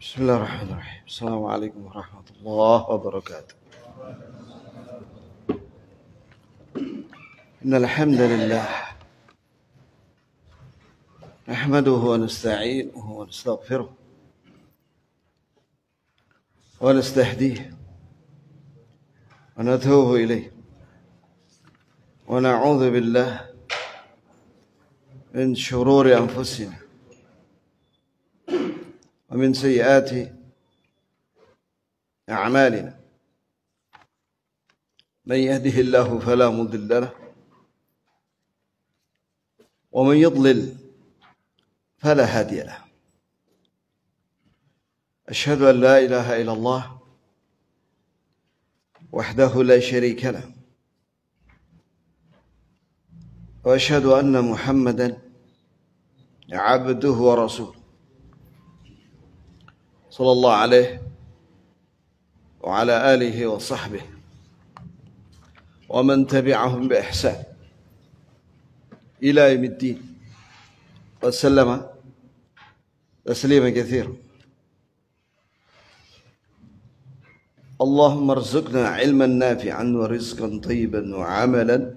بسم الله الرحمن الرحيم السلام عليكم ورحمة الله وبركاته إن الحمد لله نحمده ونستعينه ونستغفره ونستهديه ونتوب إليه ونعوذ بالله من شرور أنفسنا ومن سيئات أعمالنا من يهده الله فلا مضل له ومن يضلل فلا هادي له أشهد أن لا إله إلا الله وحده لا شريك له وأشهد أن محمدا عبده ورسوله صلى الله عليه وعلى آله وصحبه ومن تبعهم بإحسان إلى يوم الدين وسلم تسليما كثيرا اللهم ارزقنا علما نافعا ورزقا طيبا وعملا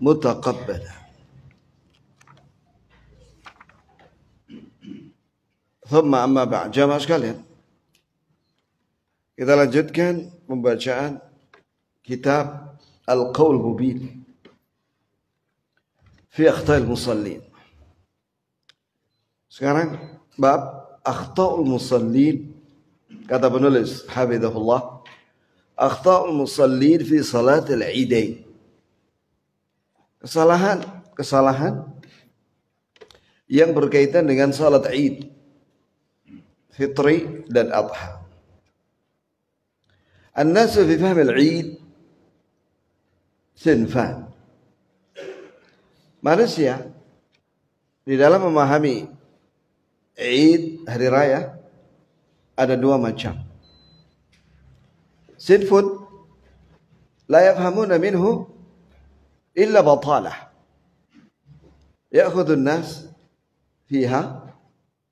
متقبلا Thumma amma ba'd. Jamaah sekalian. Kita lanjutkan pembacaan kitab Al-Qaul Mubin fi akhtail musallin. Sekarang bab akhtaul musallin kata penulis hafizahullah akhtaul musallin fi salat al-idain. Kesalahan kesalahan yang berkaitan dengan salat Id. fitri dan adha. الناس في فهم العيد sinfan. Manusia di dalam memahami Eid hari raya ada dua macam. Sinfun la yafhamuna minhu illa batalah. Ya'khudhu an-nas fiha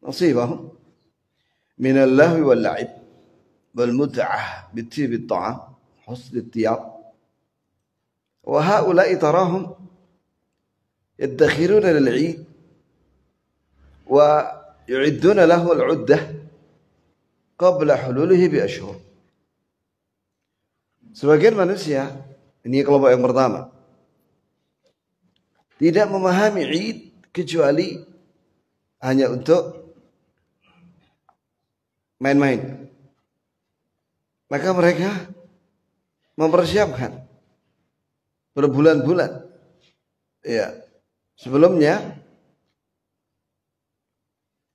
nasibahum من الله واللعب والمتعة بالطيب الطعام حسن الطياب وهؤلاء تراهم يدخرون للعيد ويعدون له العدة قبل حلوله بأشهر sebagian manusia ini kelompok yang pertama tidak memahami Eid kecuali hanya untuk main-main. Maka mereka mempersiapkan berbulan-bulan. Ya, sebelumnya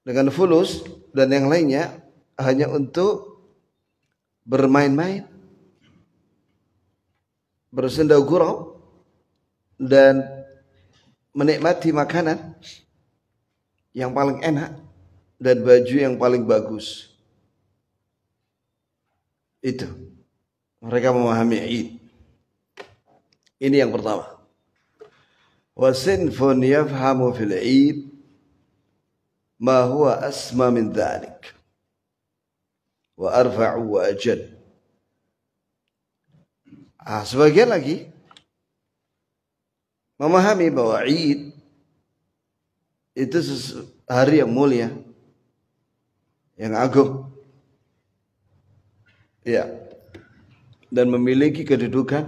dengan fulus dan yang lainnya hanya untuk bermain-main, bersenda gurau dan menikmati makanan yang paling enak dan baju yang paling bagus. Itu. Mereka memahami Eid. Ini yang pertama. Wasinfun yafhamu fil Eid ma huwa asma min dhalik. Wa arfa'u wa ajal. Ah, sebagian lagi memahami bahwa Eid itu hari yang mulia, yang agung, Ya. Dan memiliki kedudukan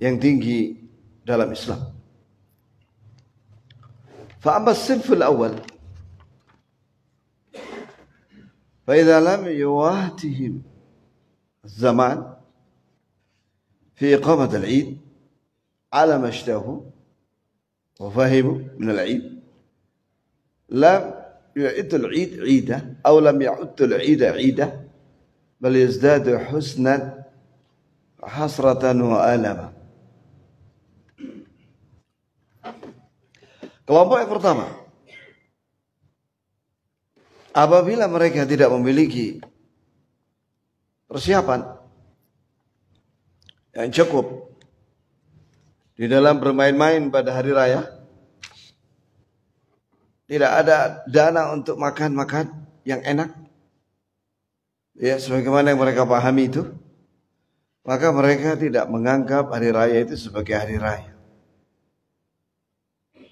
yang tinggi dalam Islam. فأما الصنف الأول فإذا لم يواتهم الزمان في إقامة العيد على ما اشتهوا وفهموا من العيد لم يعد العيد عيدة أو لم يعد العيد عيدة bal yazdadu husnan hasratan wa alama Kelompok yang pertama apabila mereka tidak memiliki persiapan yang cukup di dalam bermain-main pada hari raya tidak ada dana untuk makan-makan yang enak ya sebagaimana yang mereka pahami itu, maka mereka tidak menganggap hari raya itu sebagai hari raya.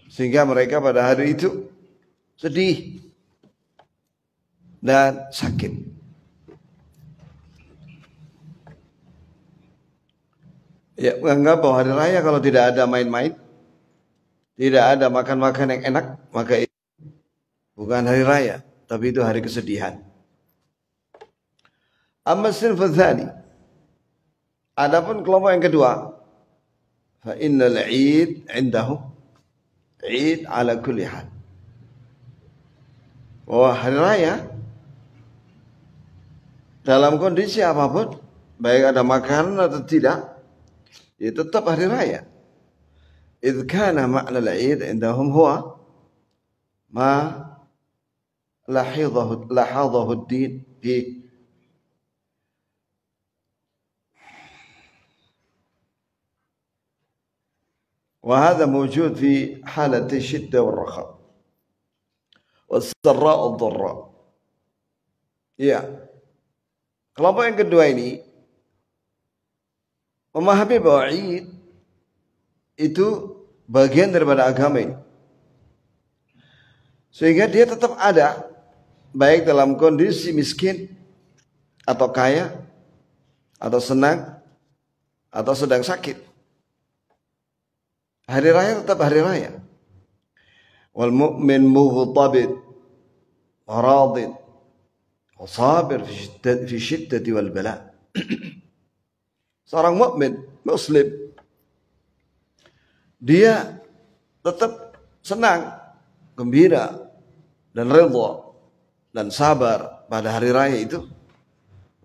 Sehingga mereka pada hari itu sedih dan sakit. Ya, menganggap bahwa hari raya kalau tidak ada main-main, tidak ada makan-makan yang enak, maka itu bukan hari raya, tapi itu hari kesedihan. Amma sinful Adapun kelompok yang kedua, fa innal id indahum id ala kulli hal. hari raya dalam kondisi apapun, baik ada makanan atau tidak, ya tetap hari raya. Idh kana ma'na al-Eid indahum huwa ma lahidhahu lahadhahu ad-din fi وهذا موجود في حالة الشدة والرخاء والسراء والضراء يا ya. kelompok yang kedua ini memahami bahwa Eid itu bagian daripada agama ini sehingga dia tetap ada baik dalam kondisi miskin atau kaya atau senang atau sedang sakit Hari raya tetap hari raya. Wal mu'min mughtabit radid wa sabir fi syiddati wal bala. Seorang mukmin muslim dia tetap senang, gembira dan redha dan sabar pada hari raya itu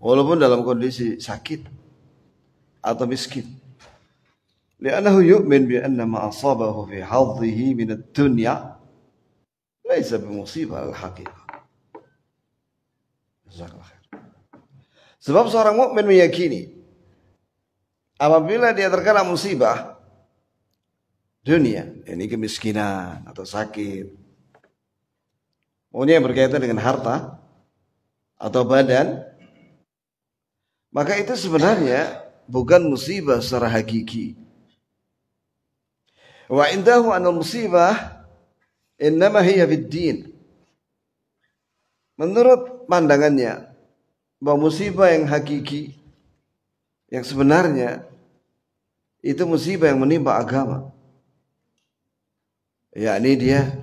walaupun dalam kondisi sakit atau miskin. لأنه يؤمن بأن ما أصابه في حظه من الدنيا ليس بمصيبة Sebab seorang mukmin meyakini apabila dia terkena musibah dunia, ini kemiskinan atau sakit, maunya berkaitan dengan harta atau badan, maka itu sebenarnya bukan musibah secara hakiki, Wa indahu al musibah innama hiya din. Menurut pandangannya bahwa musibah yang hakiki yang sebenarnya itu musibah yang menimpa agama. Yakni dia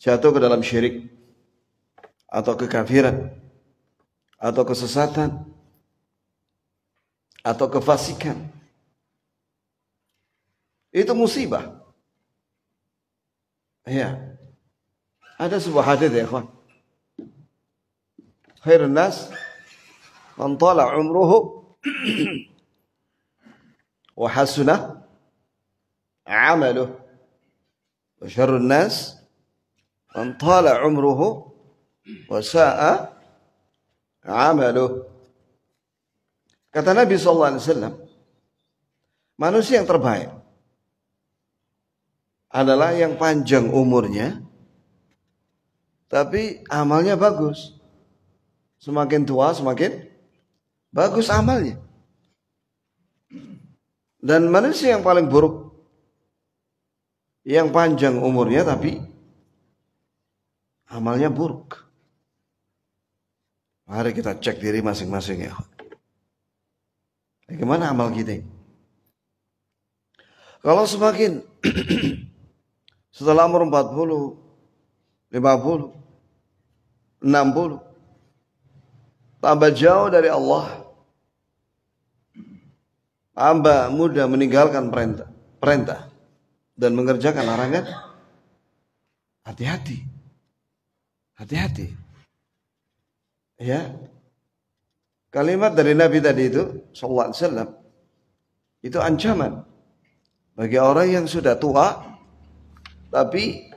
jatuh ke dalam syirik atau kekafiran atau kesesatan atau kefasikan Itu musibah. Ya. Ada sebuah hadis ya, kawan. Khairun nas man tala umruhu wa hasuna amaluh wa syarrun nas man tala umruhu wa sa'a amaluh Kata Nabi sallallahu alaihi wasallam manusia yang terbaik adalah yang panjang umurnya tapi amalnya bagus. Semakin tua semakin bagus amalnya. Dan manusia yang paling buruk yang panjang umurnya tapi amalnya buruk. Mari kita cek diri masing-masing ya. Bagaimana amal kita? Kalau semakin Setelah umur 40, 50, 60, tambah jauh dari Allah, tambah muda meninggalkan perintah, perintah dan mengerjakan larangan. Hati-hati. Hati-hati. Ya. Kalimat dari Nabi tadi itu sallallahu alaihi wasallam itu ancaman bagi orang yang sudah tua tapi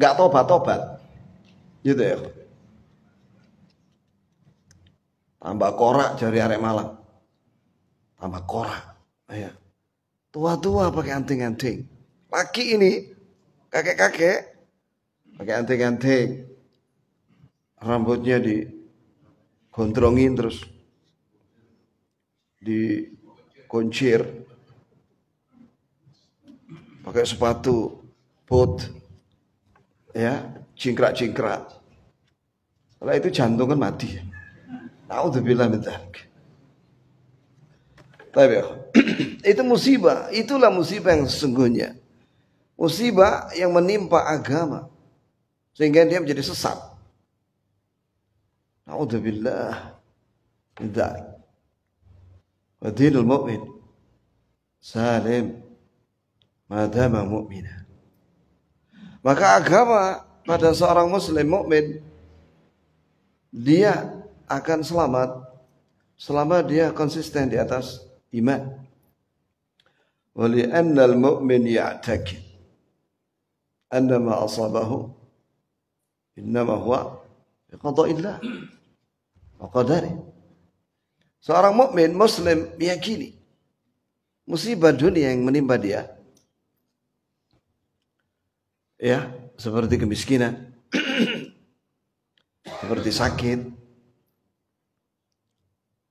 nggak tobat-tobat. Gitu ya. Tambah korak jari arek malam. Tambah korak. Ya. Tua-tua pakai anting-anting. Laki ini, kakek-kakek, pakai anting-anting. Rambutnya di gondrongin terus. Di kuncir pakai sepatu, boot, ya, cingkrak-cingkrak. Setelah itu jantung kan mati. Naudzubillah min dzalik. Tapi ya, itu musibah, itulah musibah yang sesungguhnya. Musibah yang menimpa agama sehingga dia menjadi sesat. Naudzubillah min dzalik. Wa dinul salim madama mu'mina. Maka agama pada seorang muslim mukmin dia akan selamat selama dia konsisten di atas iman. Wali annal mu'min ya'takid anna ma asabahu innama huwa biqada'illah wa qadari. Seorang mukmin muslim meyakini musibah dunia yang menimpa dia ya seperti kemiskinan seperti sakit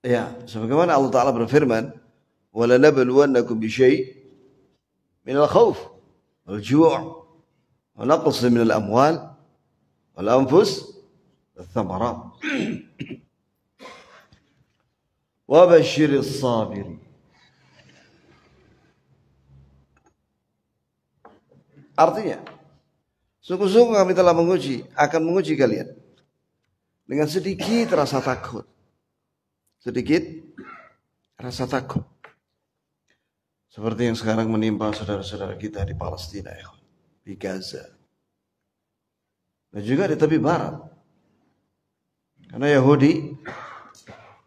ya sebagaimana Allah taala berfirman wala nabluwannakum bi syai' min al-khauf wal ju' wa naqs min al-amwal wal anfus والثمرات وبشر الصابرين Artinya, Sungguh-sungguh kami telah menguji, akan menguji kalian. Dengan sedikit rasa takut. Sedikit rasa takut. Seperti yang sekarang menimpa saudara-saudara kita di Palestina, ya di Gaza. Dan juga di tepi barat. Karena Yahudi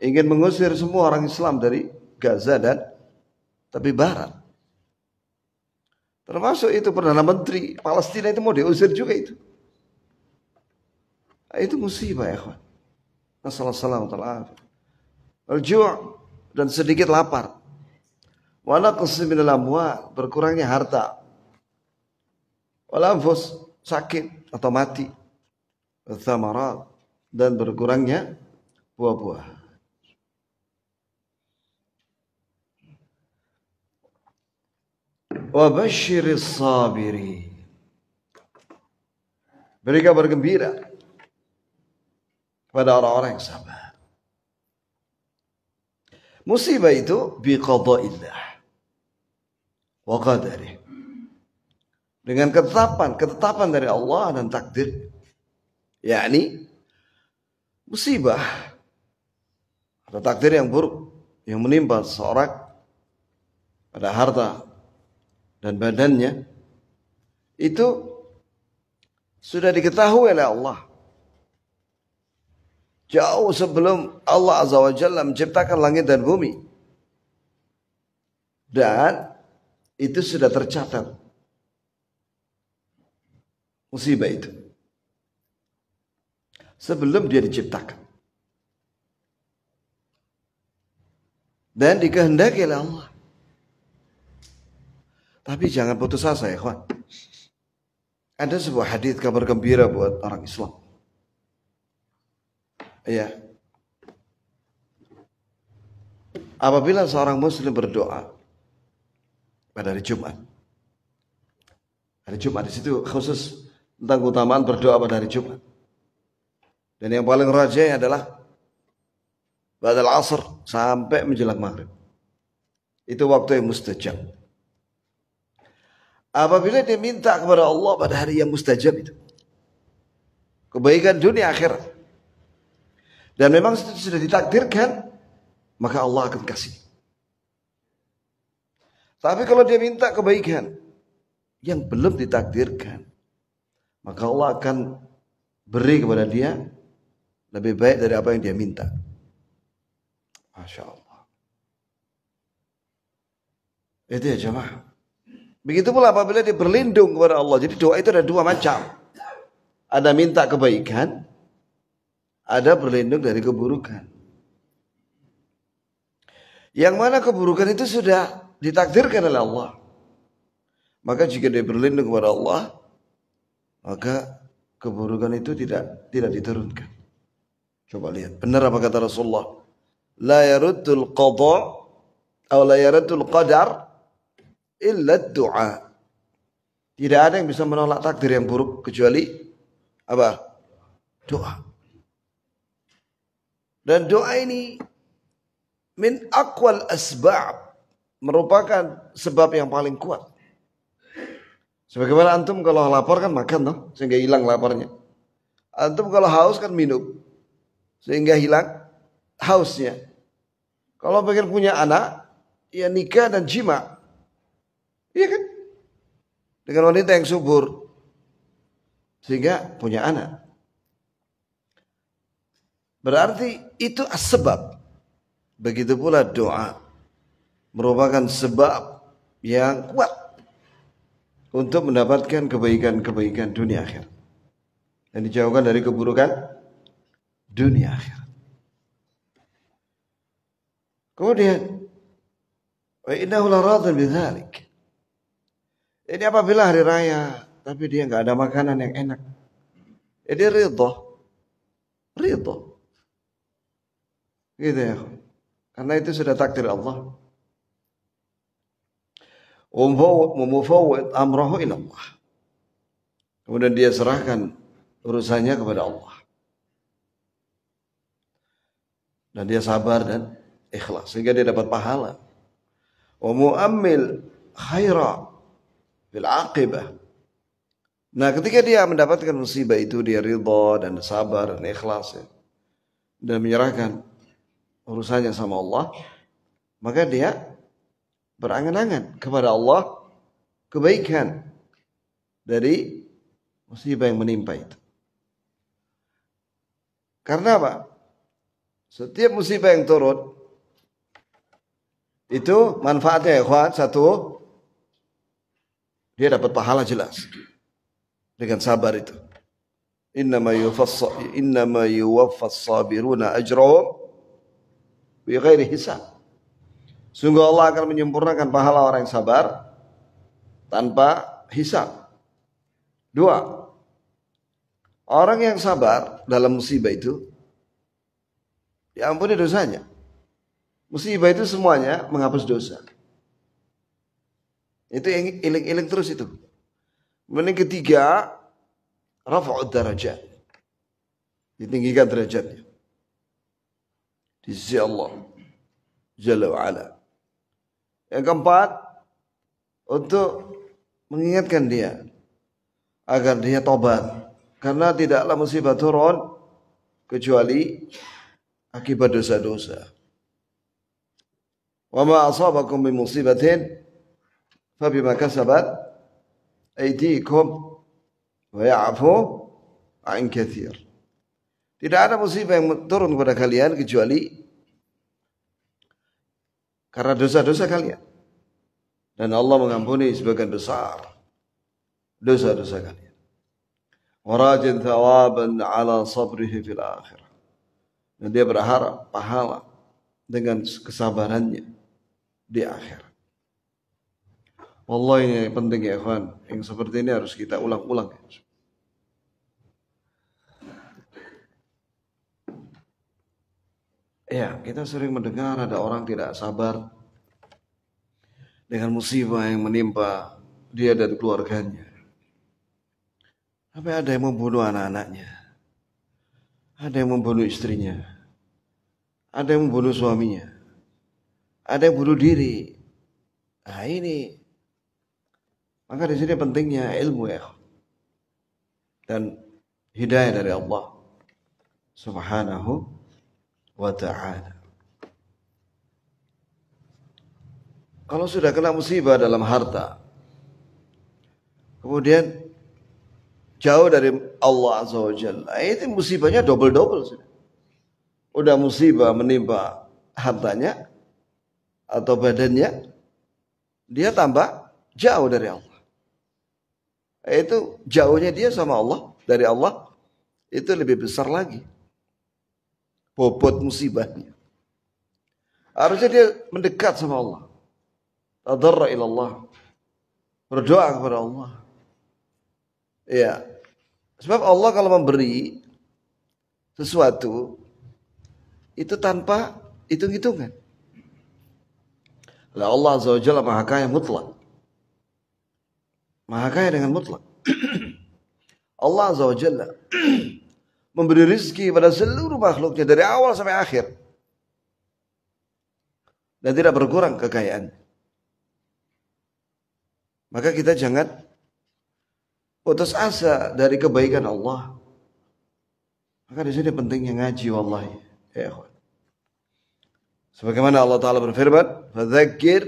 ingin mengusir semua orang Islam dari Gaza dan tepi barat. Termasuk itu Perdana Menteri Palestina itu mau diusir juga itu. Ah, itu musibah ya kawan. Assalamualaikum warahmatullahi wabarakatuh. dan sedikit lapar. Wala qasminil amwal, berkurangnya harta. Wala sakit atau mati. Thamarat dan berkurangnya buah-buahan. wa sabiri. mereka bergembira orang-orang yang sabar. Musibah itu biqada'illah wa qadarih. Dengan ketetapan, ketetapan dari Allah dan takdir. Yakni musibah atau takdir yang buruk yang menimpa seorang pada harta dan badannya itu sudah diketahui oleh Allah. Jauh sebelum Allah Azza wa Jalla menciptakan langit dan bumi. Dan itu sudah tercatat. Musibah itu. Sebelum dia diciptakan. Dan dikehendaki oleh Allah. Tapi jangan putus asa ya, kawan. Ada sebuah hadis kabar gembira buat orang Islam. Iya. Apabila seorang muslim berdoa pada hari Jumat. Hari Jumat di situ khusus tentang keutamaan berdoa pada hari Jumat. Dan yang paling rajin adalah Badal asr sampai menjelang maghrib. Itu waktu yang mustajab. Apabila dia minta kepada Allah pada hari yang mustajab itu. Kebaikan dunia akhirat. Dan memang itu sudah ditakdirkan, maka Allah akan kasih. Tapi kalau dia minta kebaikan yang belum ditakdirkan, maka Allah akan beri kepada dia lebih baik dari apa yang dia minta. Masya Allah. Itu ya jemaah. Begitu pula apabila dia berlindung kepada Allah. Jadi doa itu ada dua macam. Ada minta kebaikan, ada berlindung dari keburukan. Yang mana keburukan itu sudah ditakdirkan oleh Allah. Maka jika dia berlindung kepada Allah, maka keburukan itu tidak tidak diturunkan. Coba lihat, benar apa kata Rasulullah? La yaruddul qada atau la yaruddul qadar illa doa. Tidak ada yang bisa menolak takdir yang buruk kecuali apa? Doa. Dan doa ini min akwal asbab merupakan sebab yang paling kuat. Sebagaimana antum kalau lapar kan makan dong sehingga hilang laparnya. Antum kalau haus kan minum sehingga hilang hausnya. Kalau pengen punya anak ya nikah dan jima Iya kan? Dengan wanita yang subur sehingga punya anak. Berarti itu sebab. Begitu pula doa merupakan sebab yang kuat untuk mendapatkan kebaikan-kebaikan dunia akhir. Dan dijauhkan dari keburukan dunia akhir. Kemudian, wa innahu bi dzalik. Ini apabila hari raya, tapi dia nggak ada makanan yang enak. Jadi ridho, ridho. Gitu ya. Karena itu sudah takdir Allah. Mumufawwid amrahu ilallah. Kemudian dia serahkan urusannya kepada Allah. Dan dia sabar dan ikhlas sehingga dia dapat pahala. Wa mu'ammil khaira fil aqibah. Nah, ketika dia mendapatkan musibah itu dia ridha dan sabar dan ikhlas ya. dan menyerahkan urusannya sama Allah, maka dia berangan-angan kepada Allah kebaikan dari musibah yang menimpa itu. Karena apa? Setiap musibah yang turun itu manfaatnya ya satu dia dapat pahala jelas dengan sabar itu. Innama yuwaffa innama yuwaffas sabiruna ajrahum bi ghairi hisab. Sungguh Allah akan menyempurnakan pahala orang yang sabar tanpa hisab. Dua, orang yang sabar dalam musibah itu diampuni ya dosanya. Musibah itu semuanya menghapus dosa. Itu yang iling-iling terus itu. Kemudian ketiga, rafa'ud darajat. Ditinggikan derajatnya. Di sisi Allah. Jalla wa'ala. Yang keempat, untuk mengingatkan dia. Agar dia tobat. Karena tidaklah musibah turun. Kecuali akibat dosa-dosa. Wa ma'asabakum bi musibatin فبما كسبت أيديكم ويعفو عن كثير Tidak ada musibah yang turun kepada kalian kecuali karena dosa-dosa kalian. Dan Allah mengampuni sebagian besar dosa-dosa kalian. Warajin thawaban ala sabrihi fil akhirah. Dan dia berharap pahala dengan kesabarannya di akhir. Allah ini penting ya Evan. Yang seperti ini harus kita ulang-ulang. Ya. ya, kita sering mendengar ada orang tidak sabar dengan musibah yang menimpa dia dan keluarganya. Sampai ada yang membunuh anak-anaknya. Ada yang membunuh istrinya. Ada yang membunuh suaminya. Ada yang bunuh diri. Nah ini maka di sini pentingnya ilmu ya. Dan hidayah dari Allah Subhanahu wa taala. Kalau sudah kena musibah dalam harta, kemudian jauh dari Allah Azza wa Jalla, eh, itu musibahnya double-double sudah. Udah musibah menimpa hartanya atau badannya, dia tambah jauh dari Allah. Itu jauhnya dia sama Allah, dari Allah, itu lebih besar lagi. Bobot musibahnya. Harusnya dia mendekat sama Allah. Tadarra ilallah. Berdoa kepada Allah. Ya. Sebab Allah kalau memberi sesuatu itu tanpa hitung-hitungan. Allah Azza wa Jalla maha kaya mutlak. Maha kaya dengan mutlak. Allah Azza wa Jalla memberi rizki pada seluruh makhluknya dari awal sampai akhir. Dan tidak berkurang kekayaan. Maka kita jangan putus asa dari kebaikan Allah. Maka di sini pentingnya ngaji wallahi. Ya ikhwan. Sebagaimana Allah Ta'ala berfirman, فَذَكِّرْ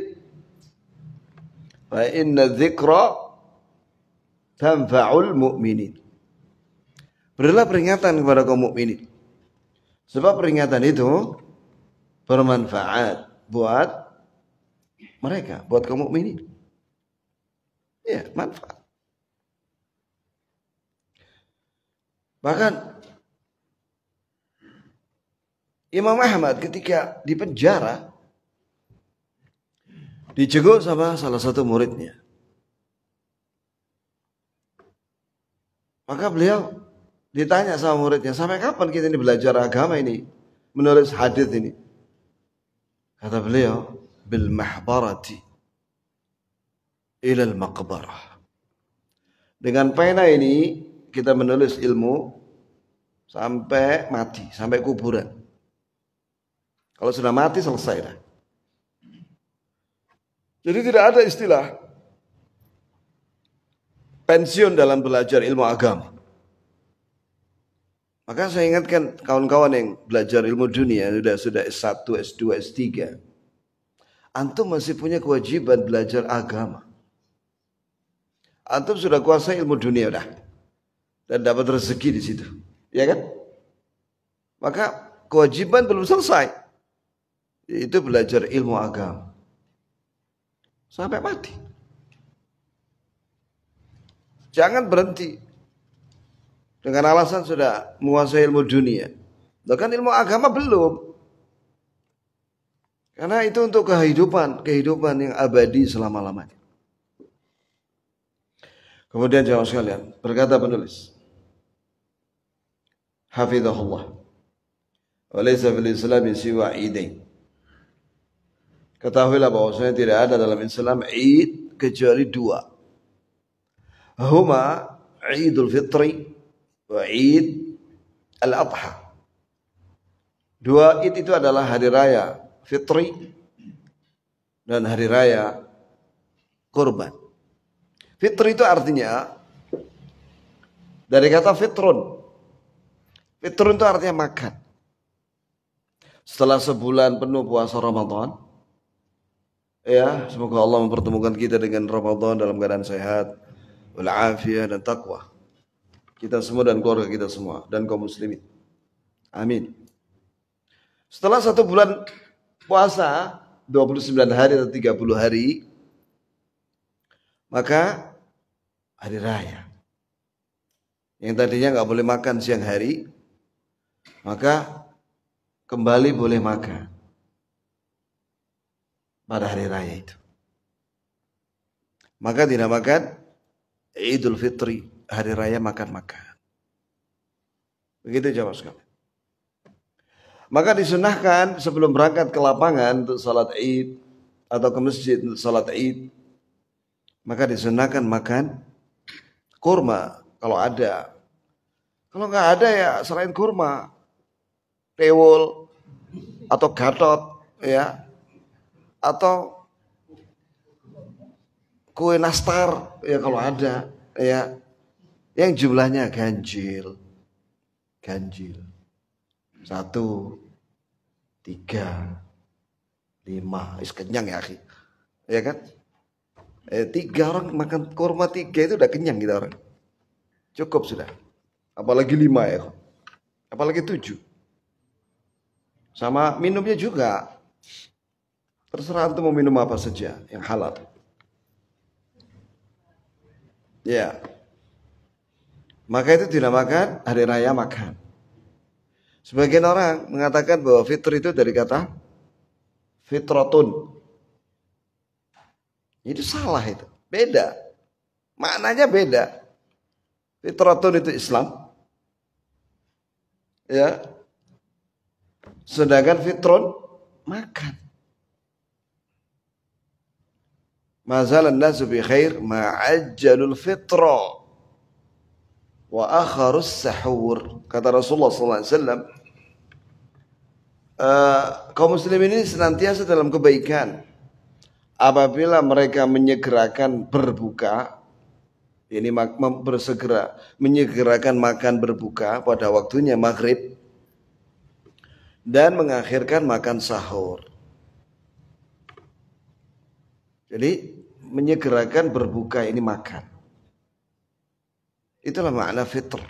فَإِنَّ الذِّكْرَ tanfa'ul mu'minin. Berilah peringatan kepada kaum mukminin. Sebab peringatan itu bermanfaat buat mereka, buat kaum mukminin. Ya, manfaat. Bahkan Imam Ahmad ketika di penjara dijenguk sama salah satu muridnya. Maka beliau ditanya sama muridnya, sampai kapan kita ini belajar agama ini? menulis hadis ini. Kata beliau, bil mahbarati ilal maqbarah. Dengan pena ini kita menulis ilmu sampai mati, sampai kuburan. Kalau sudah mati selesai dah. Jadi tidak ada istilah pensiun dalam belajar ilmu agama. Maka saya ingatkan kawan-kawan yang belajar ilmu dunia sudah sudah S1, S2, S3. Antum masih punya kewajiban belajar agama. Antum sudah kuasai ilmu dunia dah dan dapat rezeki di situ, ya kan? Maka kewajiban belum selesai. Itu belajar ilmu agama. Sampai mati. Jangan berhenti. Dengan alasan sudah menguasai ilmu dunia. Bahkan ilmu agama belum. Karena itu untuk kehidupan, kehidupan yang abadi selama-lamanya. Kemudian jawab sekalian, berkata penulis. Hafizahullah. Walaysa fil islami siwa idain. Ketahuilah bahwasanya tidak ada dalam Islam id kecuali dua huma Idul Fitri wa Id Al-Adha. Dua Id itu adalah hari raya Fitri dan hari raya kurban. Fitri itu artinya dari kata fitrun. Fitrun itu artinya makan. Setelah sebulan penuh puasa Ramadan, ya semoga Allah mempertemukan kita dengan Ramadan dalam keadaan sehat, wal afiyah dan takwa kita semua dan keluarga kita semua dan kaum muslimin. Amin. Setelah satu bulan puasa 29 hari atau 30 hari maka hari raya. Yang tadinya nggak boleh makan siang hari maka kembali boleh makan pada hari raya itu. Maka dinamakan Idul Fitri, hari raya makan-makan. Begitu jawab sekali. Maka disunahkan sebelum berangkat ke lapangan untuk sholat id atau ke masjid untuk sholat id, maka disunahkan makan kurma kalau ada. Kalau nggak ada ya selain kurma, tewol atau gatot ya atau kue nastar ya kalau ada ya yang jumlahnya ganjil ganjil satu tiga lima is kenyang ya akhi ya kan eh, tiga orang makan kurma tiga itu udah kenyang kita orang cukup sudah apalagi lima ya apalagi tujuh sama minumnya juga terserah tuh mau minum apa saja yang halal Ya. Maka itu dinamakan hari raya makan. Sebagian orang mengatakan bahwa fitur itu dari kata fitrotun. Itu salah itu. Beda. Maknanya beda. Fitrotun itu Islam. Ya. Sedangkan fitron makan. Mazalan nasu bi khair ma'ajjalul fitra wa akharus sahur. Kata Rasulullah sallallahu alaihi wasallam, Uh, kaum muslimin ini senantiasa dalam kebaikan. Apabila mereka menyegerakan berbuka, ini bersegera menyegerakan makan berbuka pada waktunya maghrib dan mengakhirkan makan sahur. Jadi menyegerakan berbuka ini makan. Itulah makna fitr.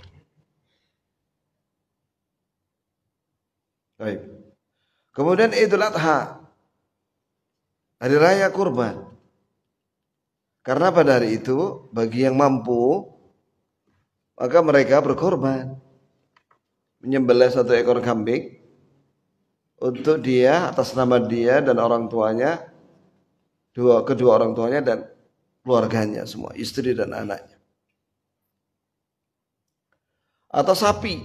Baik. Kemudian Idul Adha. Hari raya kurban. Karena pada hari itu bagi yang mampu maka mereka berkorban. Menyembelih satu ekor kambing untuk dia atas nama dia dan orang tuanya dua kedua orang tuanya dan keluarganya semua, istri dan anaknya. Atau sapi.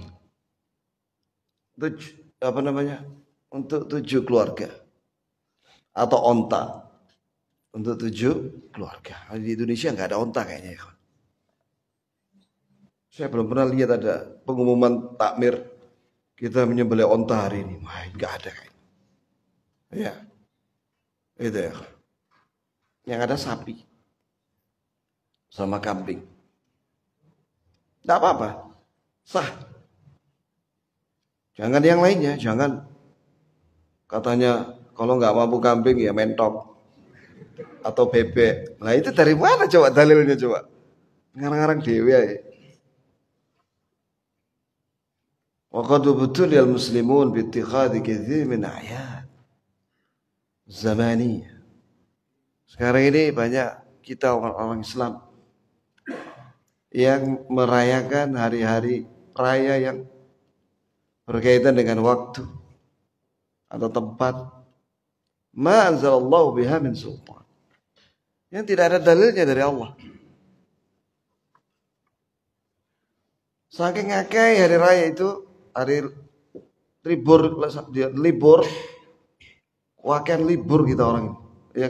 Tujuh, apa namanya? Untuk tujuh keluarga. Atau onta. Untuk tujuh keluarga. Di Indonesia nggak ada onta kayaknya ya. Saya belum pernah lihat ada pengumuman takmir kita menyembelih onta hari ini. Wah, nggak ada kayaknya. Ya, itu ya. Yang ada sapi sama kambing. Tidak apa-apa, sah. Jangan yang lainnya, jangan katanya kalau nggak mampu kambing ya mentok atau bebek. Nah itu dari mana coba dalilnya coba? Ngarang-ngarang dewi ya. betul ya Muslimun باتخاذ كثير من أعياد زمانية sekarang ini banyak kita orang-orang Islam yang merayakan hari-hari raya yang berkaitan dengan waktu atau tempat. Ma biha min sultan. Yang tidak ada dalilnya dari Allah. Saking ngakai hari raya itu hari libur libur wakian libur kita orang ini. Ya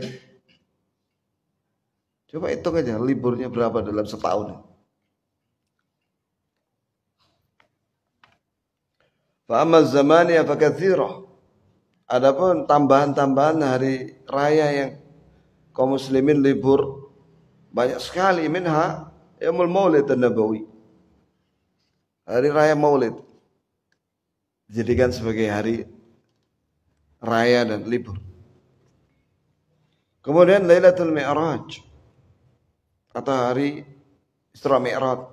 Coba hitung aja liburnya berapa dalam setahun. Fa'amal zamani apa kathirah. Adapun tambahan-tambahan hari raya yang kaum muslimin libur banyak sekali minha yaumul maulid nabawi. Hari raya maulid jadikan sebagai hari raya dan libur. Kemudian Lailatul Mi'raj atau hari Isra Mi'raj.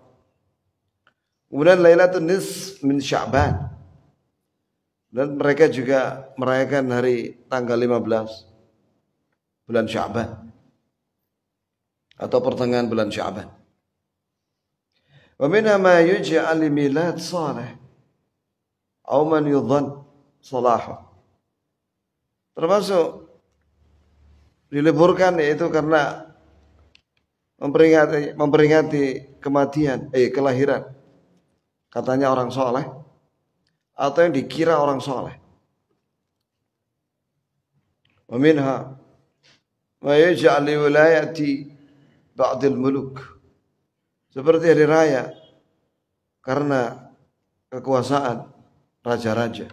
Kemudian Lailatul nis min Sya'ban. Dan mereka juga merayakan hari tanggal 15 bulan Sya'ban atau pertengahan bulan Sya'ban. Wa ma yuj'al milad salih aw man yudhan salahu. Termasuk diliburkan yaitu karena memperingati memperingati kematian eh kelahiran katanya orang soleh atau yang dikira orang soleh ومنها ما يجعل muluk, muluk. seperti hari raya karena kekuasaan raja-raja.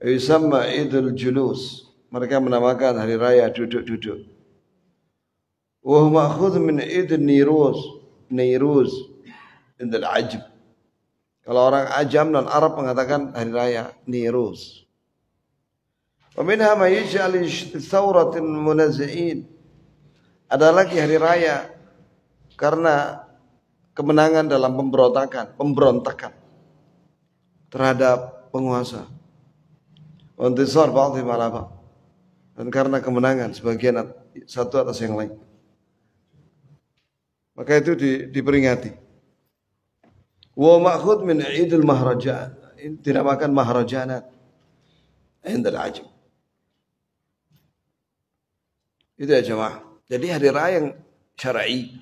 Yusamma Idul Julus. Mereka menamakan hari raya duduk-duduk. وهو مأخوذ من إيد النيروز نيروز عند العجب kalau orang Ajam dan Arab mengatakan hari raya Niruz. Waminha ma yaj'al thawratin munazi'in. Ada lagi hari raya karena kemenangan dalam pemberontakan, pemberontakan terhadap penguasa. untuk di malam Dan karena kemenangan sebagian satu atas yang lain. Maka itu di, diperingati. Wa ma'khud min idul mahrajan. makan mahrajanat. Indal ajam. Itu ya jemaah. Jadi hari raya yang syar'i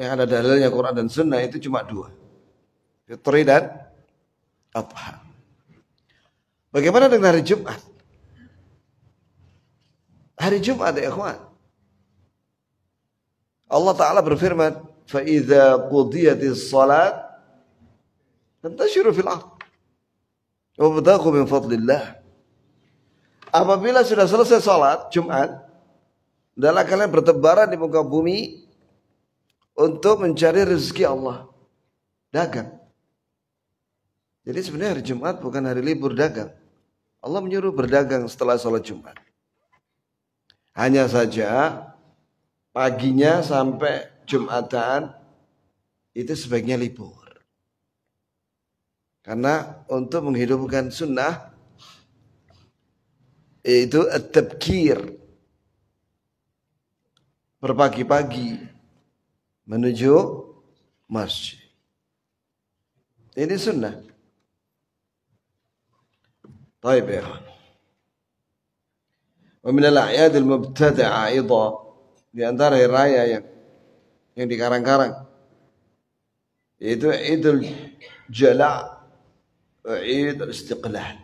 yang ada dalilnya Quran dan Sunnah itu cuma dua. Fitri dan Adha. Bagaimana dengan hari Jumat? Hari Jumat ya ikhwan. Allah Ta'ala berfirman, فَإِذَا قُضِيَتِ الصَّلَاةِ فَانْتَشِرُوا فِي الْأَرْضِ وَبْتَغُوا مِنْ فَضْلِ اللَّهِ Apabila sudah selesai sholat Jumat, adalah kalian bertebaran di muka bumi untuk mencari rezeki Allah. Dagang. Jadi sebenarnya hari Jumat bukan hari libur dagang. Allah menyuruh berdagang setelah sholat Jumat. Hanya saja paginya sampai Jumatan itu sebaiknya libur. Karena untuk menghidupkan sunnah itu tebkir tabkir berpagi-pagi menuju masjid. Ini sunnah. طيب يا ayat ومن الاعياد المبتدعه ايضا di antara hari raya yang yang dikarang-karang yaitu Idul Jala Idul Istiqlal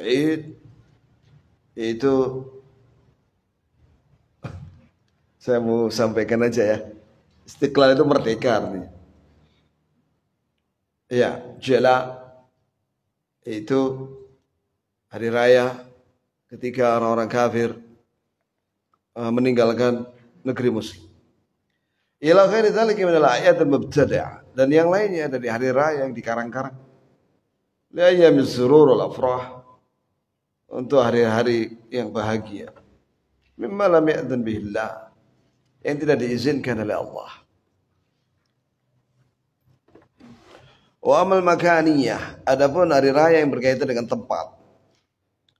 Id itu saya mau sampaikan aja ya Istiqlal itu merdeka artinya ya Jala itu hari raya ketika orang-orang kafir Eh, meninggalkan negeri muslim. Ila khairi dzalika min al-ayat al mubtada dan yang lainnya dari hari raya yang dikarang-karang. Li ayyami surur wal afrah untuk hari-hari yang bahagia. Mimma lam bihi Allah. yang tidak diizinkan oleh Allah. Wa amal makaniyah, adapun hari raya yang berkaitan dengan tempat.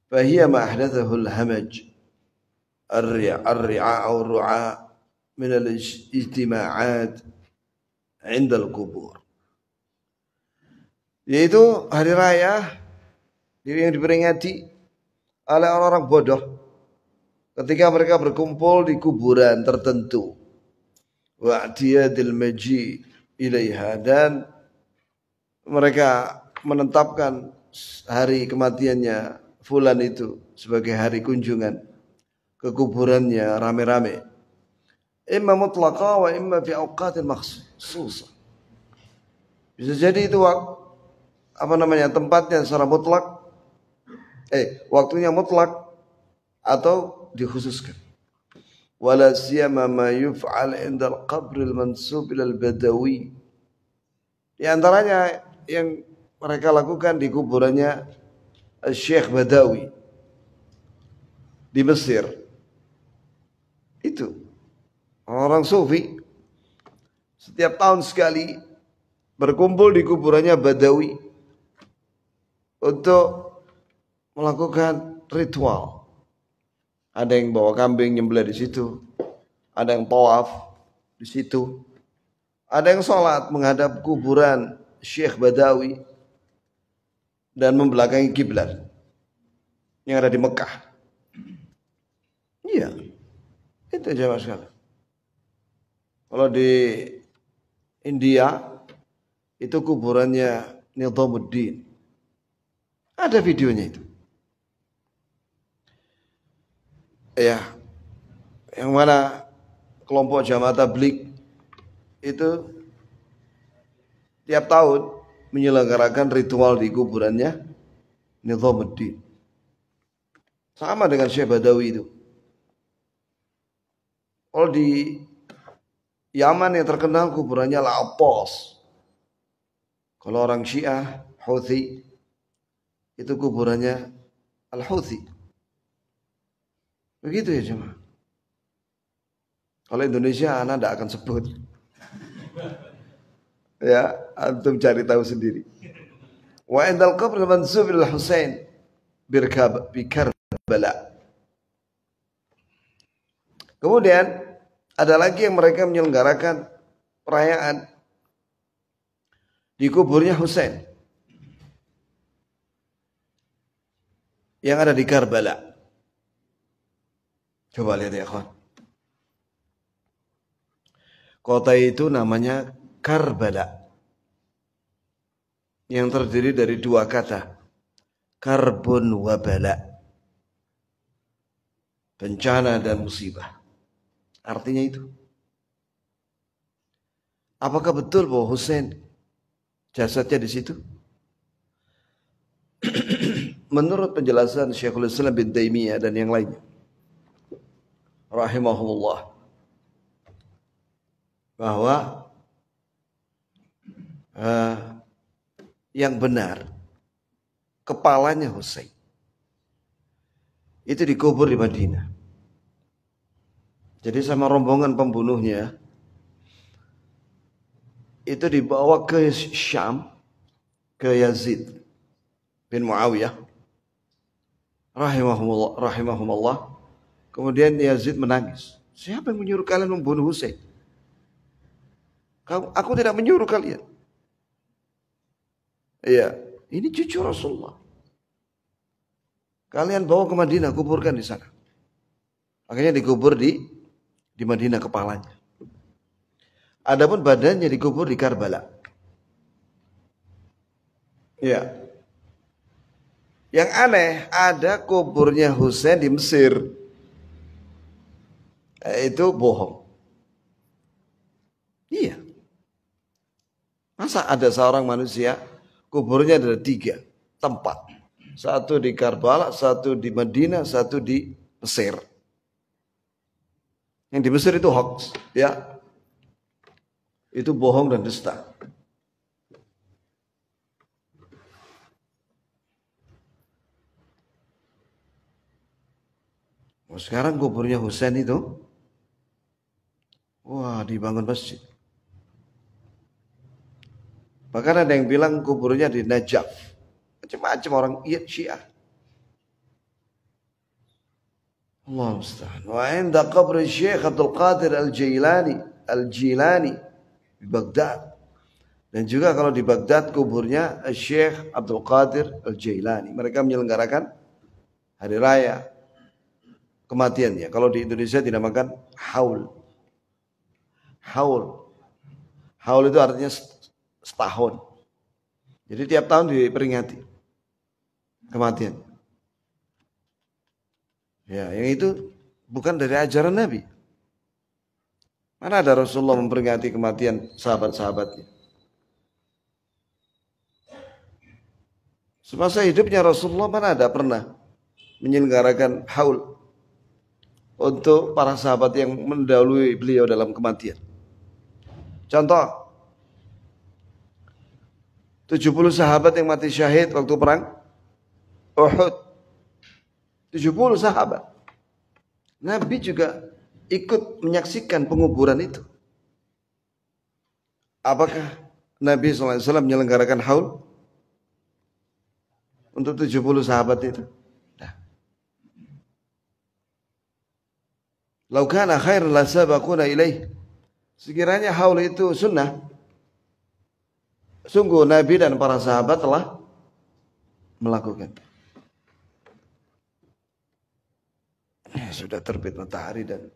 Fahiya ma ahdathahu al-hamaj Ria, أو الرعاء من الاجتماعات عند القبور yaitu hari raya yang diperingati oleh orang-orang bodoh ketika mereka berkumpul di kuburan tertentu wa'tiyadil maji ilaiha dan mereka menetapkan hari kematiannya fulan itu sebagai hari kunjungan ke kuburannya rame-rame. Imma mutlaqa wa imma fi awqatil maksusah. Bisa jadi itu apa namanya tempatnya secara mutlak eh waktunya mutlak atau dikhususkan. Wala siyama ma yuf'al inda al-qabr al-mansub ila al-badawi. Di antaranya yang mereka lakukan di kuburannya Syekh Badawi di Mesir. Itu. Orang-orang sufi setiap tahun sekali berkumpul di kuburannya Badawi untuk melakukan ritual. Ada yang bawa kambing nyembelih di situ, ada yang tawaf di situ, ada yang sholat menghadap kuburan Syekh Badawi dan membelakangi kiblat yang ada di Mekah. Iya. Itu jawab sekali. Kalau di India itu kuburannya Nizamuddin. Ada videonya itu. Ya. Yang mana kelompok jamaah tablik itu tiap tahun menyelenggarakan ritual di kuburannya Nizamuddin. Sama dengan Syekh Badawi itu. Kalau oh, di Yaman yang terkenal kuburannya La'os, Kalau orang Syiah, Houthi, itu kuburannya Al-Houthi. Begitu ya cuma. Kalau Indonesia, anak tidak akan sebut. ya, antum cari tahu sendiri. Wa indal qabr mansub lil Husain bi Kemudian ada lagi yang mereka menyelenggarakan perayaan di kuburnya Hussein Yang ada di Karbala. Coba lihat ya kawan. Kota itu namanya Karbala. Yang terdiri dari dua kata. Karbon wabala. Bencana dan musibah. Artinya itu. Apakah betul bahwa Hussein jasadnya di situ? Menurut penjelasan Syekhul Islam bin Taimiyah dan yang lainnya. Rahimahumullah. Bahwa uh, yang benar kepalanya Hussein. Itu dikubur di Madinah. Jadi sama rombongan pembunuhnya itu dibawa ke Syam ke Yazid bin Muawiyah rahimahumullah rahimahumullah kemudian Yazid menangis siapa yang menyuruh kalian membunuh Husain Kamu, aku tidak menyuruh kalian iya ini cucu Rasulullah kalian bawa ke Madinah kuburkan di sana akhirnya dikubur di di Madinah kepalanya. Adapun badannya dikubur di Karbala. Ya. Yang aneh ada kuburnya Husain di Mesir. Eh, itu bohong. Iya. Masa ada seorang manusia kuburnya ada tiga tempat. Satu di Karbala, satu di Madinah, satu di Mesir. Yang di Mesir itu hoax, ya. Itu bohong dan dusta. Oh, sekarang kuburnya Husain itu wah dibangun masjid. Bahkan ada yang bilang kuburnya di Najaf. Macam-macam orang iya, Syiah. Allah musta'an. Wa inda qabr Syekh Abdul Qadir Al-Jailani, Al-Jilani di Baghdad. Dan juga kalau di Baghdad kuburnya Syekh Abdul Qadir Al-Jailani. Mereka menyelenggarakan hari raya kematiannya. Kalau di Indonesia dinamakan haul. Haul. Haul itu artinya setahun. Jadi tiap tahun diperingati kematian. Ya, yang itu bukan dari ajaran Nabi. Mana ada Rasulullah memperingati kematian sahabat-sahabatnya? Semasa hidupnya Rasulullah mana ada pernah menyelenggarakan haul untuk para sahabat yang mendahului beliau dalam kematian. Contoh, 70 sahabat yang mati syahid waktu perang Uhud. 70 sahabat. Nabi juga ikut menyaksikan penguburan itu. Apakah Nabi SAW menyelenggarakan haul untuk 70 sahabat itu? Nah. Lau kana khairun ilaih. Sekiranya haul itu sunnah, sungguh Nabi dan para sahabat telah melakukan. Eh, sudah terbit matahari dan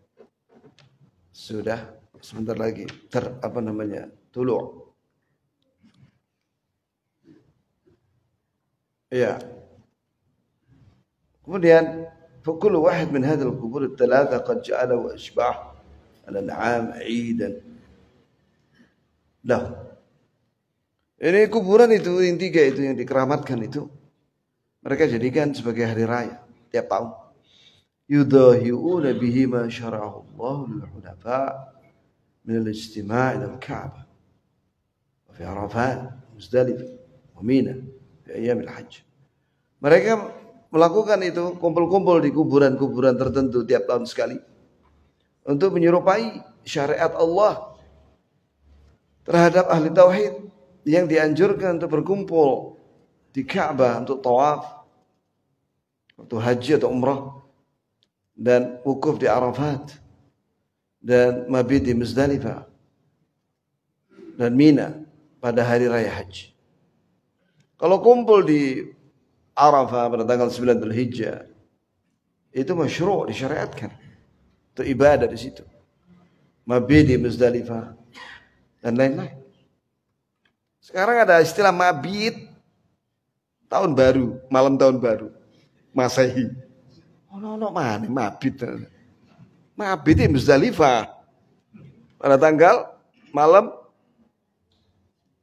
sudah sebentar lagi ter apa namanya tulu ya kemudian فكل واحد من هذه القبور الثلاثة قد جعله أشباه الأنعام عيدا له Ini kuburan itu yang tiga itu yang dikeramatkan itu mereka jadikan sebagai hari raya tiap tahun yudahi'una bihi ma syara'ahu Allah lil من min al الكعبة ila al-Ka'bah wa fi Arafat Muzdalifah wa Mina al-hajj mereka melakukan itu kumpul-kumpul di kuburan-kuburan tertentu tiap tahun sekali untuk menyerupai syariat Allah terhadap ahli tauhid yang dianjurkan untuk berkumpul di Ka'bah untuk tawaf, untuk haji atau umrah dan wukuf di Arafat dan mabit di Muzdalifah dan Mina pada hari raya haji. Kalau kumpul di Arafah pada tanggal 9 Dhul Hijjah itu masyru' disyariatkan. Itu ibadah di situ. Mabit di Muzdalifah dan lain-lain. Sekarang ada istilah mabit tahun baru, malam tahun baru. Masehi. Ono-ono mana mabit. Mabit itu Muzdalifah. Pada tanggal malam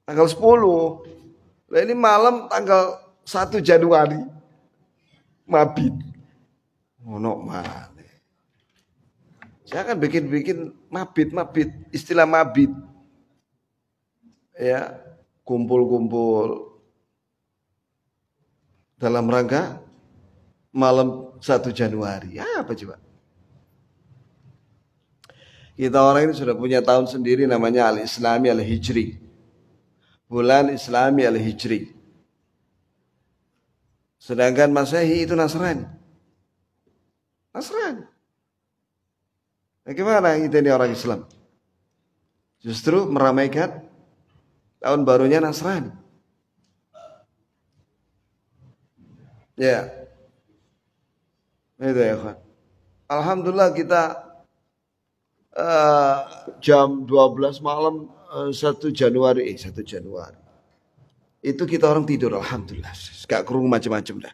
tanggal 10. Nah ini malam tanggal 1 Januari mabit. Ono mana. akan bikin-bikin mabit-mabit, istilah mabit. Ya, kumpul-kumpul dalam rangka malam 1 Januari. Ya, apa coba? Kita orang ini sudah punya tahun sendiri namanya Al-Islami Al-Hijri. Bulan Islami Al-Hijri. Sedangkan Masehi itu Nasrani. Nasrani. Bagaimana kita ini orang Islam? Justru meramaikan tahun barunya Nasrani. Ya, itu ya kan. Alhamdulillah kita uh, jam 12 malam uh, eh, 1 Januari, eh 1 Januari. Itu kita orang tidur alhamdulillah. Gak kerung macam-macam dah.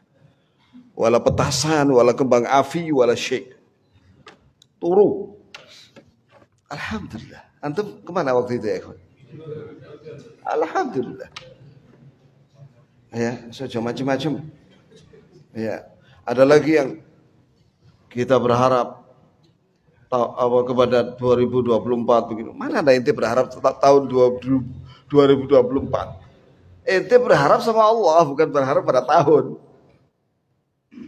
Wala petasan, wala kembang api, wala syek. Turu. Alhamdulillah. Antum kemana waktu itu ya? kan? Alhamdulillah. Ya, so macam-macam. Ya, ada lagi yang kita berharap apa kepada 2024 begitu. Mana ada inti berharap tahun 2024? Inti berharap sama Allah bukan berharap pada tahun.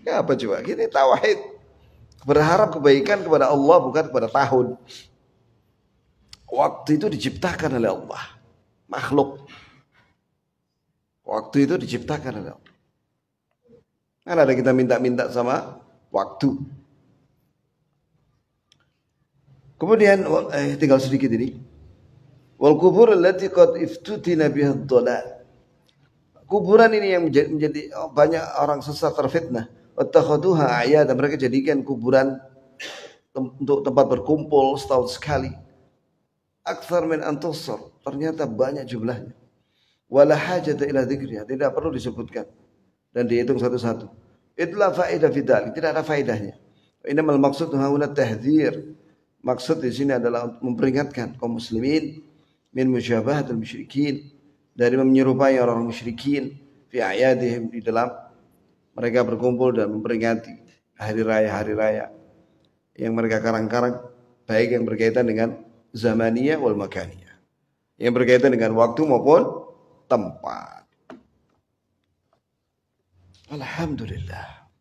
Ya apa coba? Ini tawahid. Berharap kebaikan kepada Allah bukan kepada tahun. Waktu itu diciptakan oleh Allah. Makhluk. Waktu itu diciptakan oleh Allah. Kan ada kita minta-minta sama waktu. Kemudian eh, tinggal sedikit ini. Wal kubur allati qad iftutina biha Kuburan ini yang menjadi, menjadi oh, banyak orang sesat terfitnah. Wattakhaduha dan mereka jadikan kuburan tem untuk tempat berkumpul setahun sekali. Akthar min antusar. Ternyata banyak jumlahnya. Wala hajata ila dzikriha. Tidak perlu disebutkan dan dihitung satu-satu. Itulah faedah fidal, tidak ada faedahnya. Ini maksud hauna tahdzir Maksud di sini adalah memperingatkan kaum muslimin min musyabahatul musyrikin dari menyerupai orang musyrikin fi ayadihim di dalam mereka berkumpul dan memperingati hari raya hari raya yang mereka karang-karang baik yang berkaitan dengan zamaniyah wal makaniyah yang berkaitan dengan waktu maupun tempat. Alhamdulillah.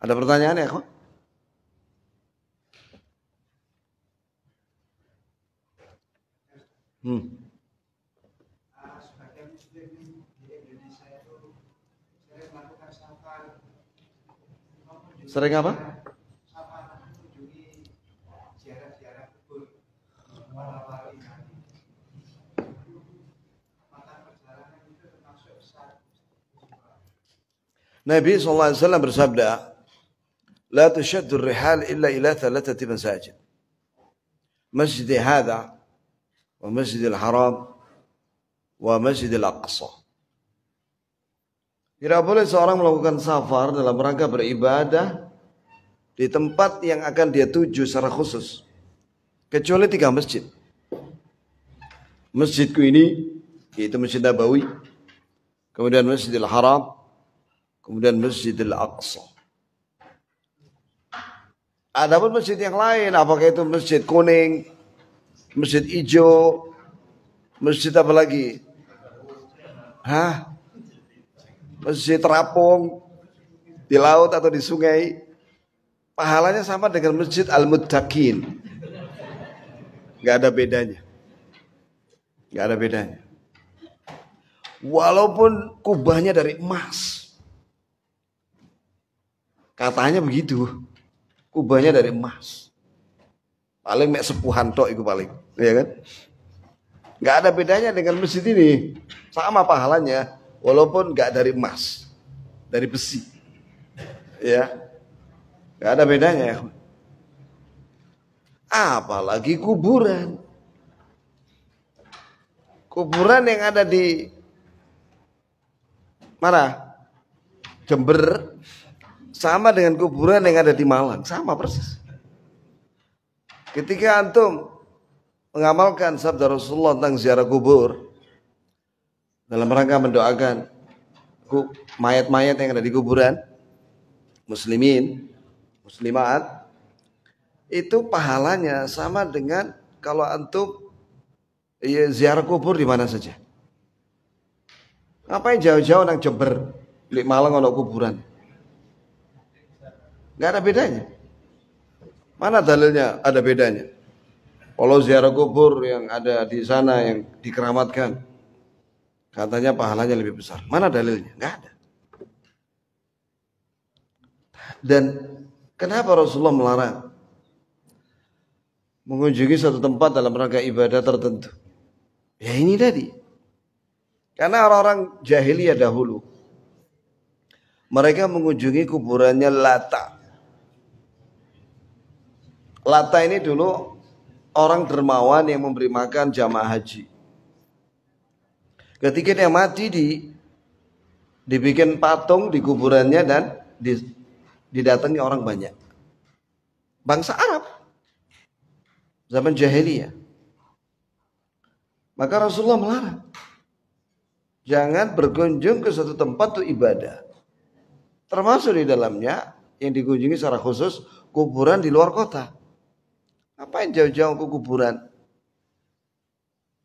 Ada pertanyaan ya, kok? Hmm. sering melakukan apa? Safar mengunjungi ziarah-ziarah kubur. Wali-wali Nabi SAW bersabda, لا تشد الرحال إلا إلى wa Masjidil Haram wa Masjidil Aqsa. Tidak boleh seorang melakukan safar dalam rangka beribadah di tempat yang akan dia tuju secara khusus. Kecuali tiga masjid. Masjidku ini, yaitu Masjid Nabawi, kemudian Masjidil Haram, kemudian Masjidil Aqsa. Adapun masjid yang lain, apakah itu masjid kuning, masjid ijo, masjid apa lagi? Hah? Masjid terapung di laut atau di sungai. Pahalanya sama dengan masjid Al-Muttaqin. Gak ada bedanya. Gak ada bedanya. Walaupun kubahnya dari emas. Katanya begitu. Kubahnya dari emas. Paling mek sepuhan tok itu paling, ya kan? Gak ada bedanya dengan masjid ini. Sama pahalanya, walaupun gak dari emas, dari besi. Ya. Gak ada bedanya ya, Apalagi kuburan. Kuburan yang ada di mana? Jember sama dengan kuburan yang ada di Malang, sama persis. Ketika antum mengamalkan sabda Rasulullah tentang ziarah kubur dalam rangka mendoakan mayat-mayat yang ada di kuburan muslimin, muslimat itu pahalanya sama dengan kalau antum ya, ziarah kubur di mana saja. Ngapain jauh-jauh nang Jember, beli Malang ono kuburan. Gak ada bedanya. Mana dalilnya ada bedanya? Kalau ziarah kubur yang ada di sana yang dikeramatkan, katanya pahalanya lebih besar. Mana dalilnya? Enggak ada. Dan kenapa Rasulullah melarang mengunjungi satu tempat dalam rangka ibadah tertentu? Ya ini tadi. Karena orang-orang jahiliyah dahulu mereka mengunjungi kuburannya Lata Lata ini dulu orang dermawan yang memberi makan jamaah haji. Ketika dia mati di dibikin patung di kuburannya dan di, didatangi orang banyak. Bangsa Arab zaman jahiliyah. Maka Rasulullah melarang. Jangan berkunjung ke satu tempat untuk ibadah. Termasuk di dalamnya yang dikunjungi secara khusus kuburan di luar kota. Ngapain jauh-jauh ke kuburan?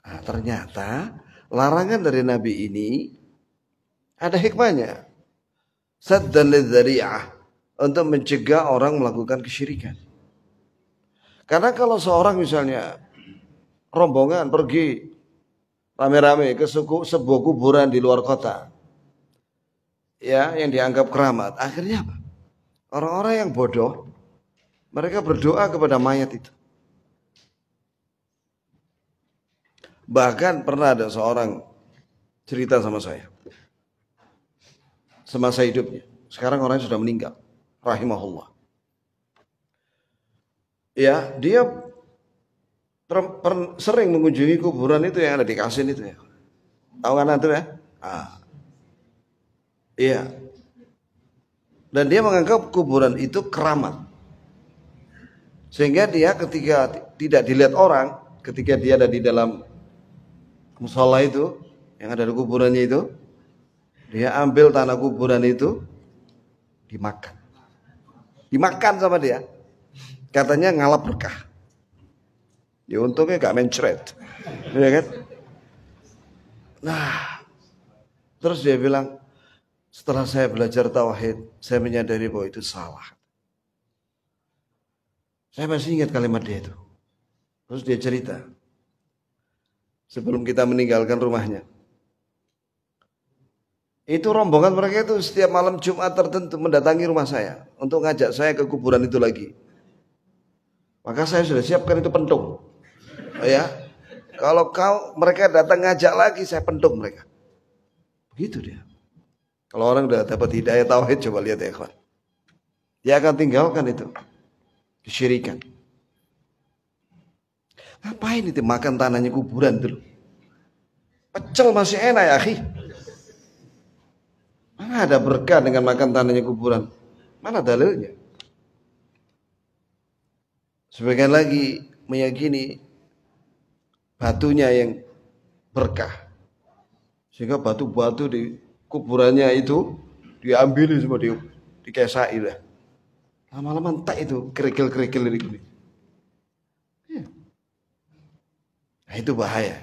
Nah, ternyata larangan dari Nabi ini ada hikmahnya. Saddan lezariah untuk mencegah orang melakukan kesyirikan. Karena kalau seorang misalnya rombongan pergi rame-rame ke suku, sebuah kuburan di luar kota, ya yang dianggap keramat, akhirnya apa? Orang-orang yang bodoh mereka berdoa kepada mayat itu. Bahkan pernah ada seorang cerita sama saya. Semasa hidupnya. Sekarang orangnya sudah meninggal. Rahimahullah. Ya, dia sering mengunjungi kuburan itu yang ada di Kasin itu ya. Tahu kan itu ya? Ah. Iya. Dan dia menganggap kuburan itu keramat. Sehingga dia ketika tidak dilihat orang, ketika dia ada di dalam musola itu yang ada di kuburannya itu dia ambil tanah kuburan itu dimakan dimakan sama dia katanya ngalap berkah ya untungnya gak mencret ya kan nah terus dia bilang setelah saya belajar tauhid saya menyadari bahwa itu salah saya masih ingat kalimat dia itu terus dia cerita sebelum kita meninggalkan rumahnya. Itu rombongan mereka itu setiap malam Jumat tertentu mendatangi rumah saya untuk ngajak saya ke kuburan itu lagi. Maka saya sudah siapkan itu pentung. Oh ya. Kalau kau mereka datang ngajak lagi saya pentung mereka. Begitu dia. Kalau orang sudah dapat hidayah tauhid coba lihat ya kawan. Dia akan tinggalkan itu. Disyirikan. Ngapain itu makan tanahnya kuburan dulu? Pecel masih enak ya, akhi. Mana ada berkah dengan makan tanahnya kuburan? Mana dalilnya? Sebagian lagi meyakini batunya yang berkah. Sehingga batu-batu di kuburannya itu diambil semua di dikesai lah. Lama-lama entah itu kerikil-kerikil ini. Nah, itu bahaya.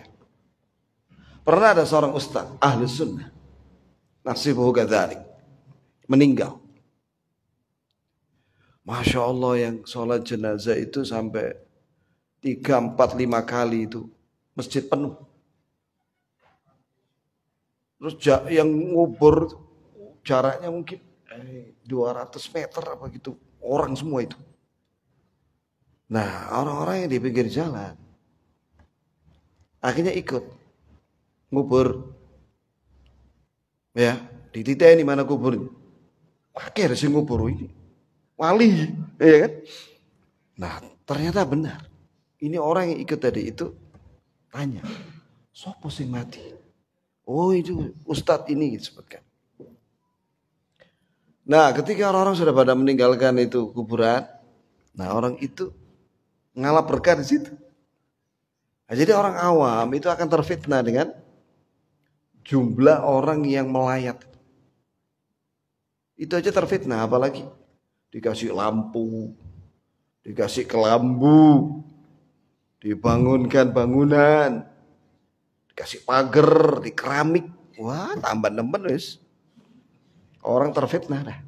Pernah ada seorang ustaz ahli sunnah. Nasibuhu kadzalik. Meninggal. Masya Allah yang sholat jenazah itu sampai 3, 4, lima kali itu. Masjid penuh. Terus yang ngubur jaraknya mungkin 200 eh, meter apa gitu. Orang semua itu. Nah orang-orang yang di pinggir jalan akhirnya ikut ngubur ya di ini mana kubur akhir si ngubur ini wali ya kan nah ternyata benar ini orang yang ikut tadi itu tanya sopo sing mati oh itu ustad ini gitu sebutkan nah ketika orang-orang sudah pada meninggalkan itu kuburan nah orang itu ngalap berkah di situ Nah, jadi orang awam itu akan terfitnah dengan jumlah orang yang melayat. Itu aja terfitnah, apalagi dikasih lampu, dikasih kelambu, dibangunkan bangunan, dikasih pagar, dikeramik. Wah, tambah nemen wis. Orang terfitnah dah.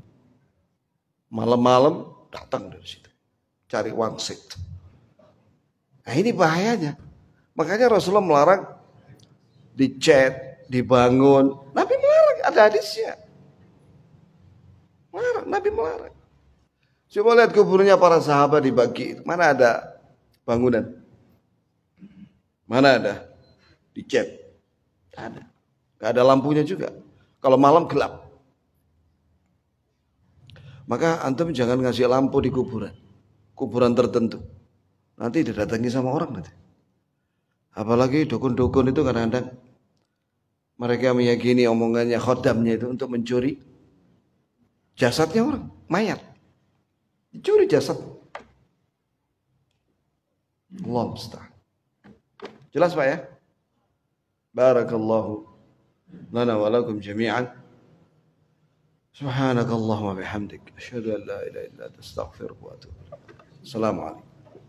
Malam-malam datang dari situ. Cari wangsit. Nah ini bahayanya. Makanya Rasulullah melarang dicet, dibangun. Nabi melarang, ada hadisnya. Melarang, Nabi melarang. Coba lihat kuburnya para sahabat dibagi. Mana ada bangunan? Mana ada? Dicet. Tidak ada. Gak ada lampunya juga. Kalau malam gelap. Maka antum jangan ngasih lampu di kuburan. Kuburan tertentu. Nanti didatangi sama orang nanti. Apalagi dukun-dukun itu kadang-kadang mereka meyakini omongannya khodamnya itu untuk mencuri jasadnya orang, mayat. Dicuri jasad. Allah Jelas Pak ya? Barakallahu lana wa lakum jami'an. wa bihamdik. Asyadu an la ilaha illa anta wa Assalamualaikum.